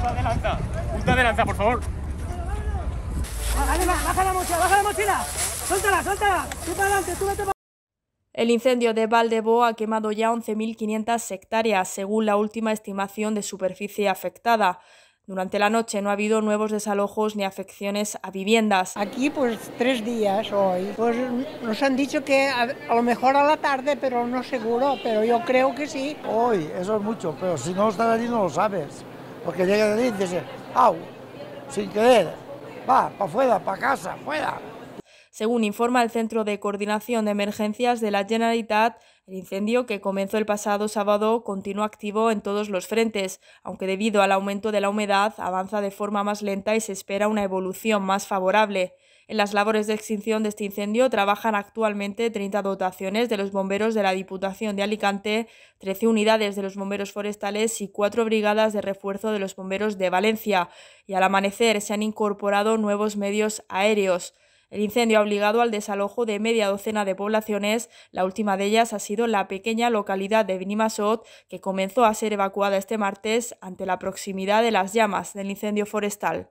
Punta por favor. Ah, baja la mochila, baja la mochila. Suéltala, suéltala. Tú para adelante, tú para el incendio de Valdebo ha quemado ya 11.500 hectáreas, según la última estimación de superficie afectada. Durante la noche no ha habido nuevos desalojos ni afecciones a viviendas. Aquí pues tres días hoy. Pues nos han dicho que a, lo mejor a la tarde, pero no seguro, pero yo creo que sí. Hoy, eso es mucho, pero si no estás allí no lo sabes porque llega de dice, au, sin querer, va, para afuera, para casa, fuera. Según informa el Centro de Coordinación de Emergencias de la Generalitat, el incendio que comenzó el pasado sábado continúa activo en todos los frentes, aunque debido al aumento de la humedad avanza de forma más lenta y se espera una evolución más favorable. En las labores de extinción de este incendio trabajan actualmente 30 dotaciones de los bomberos de la Diputación de Alicante, 13 unidades de los bomberos forestales y cuatro brigadas de refuerzo de los bomberos de Valencia, y al amanecer se han incorporado nuevos medios aéreos. El incendio ha obligado al desalojo de media docena de poblaciones, la última de ellas ha sido la pequeña localidad de Vinimasot, que comenzó a ser evacuada este martes ante la proximidad de las llamas del incendio forestal.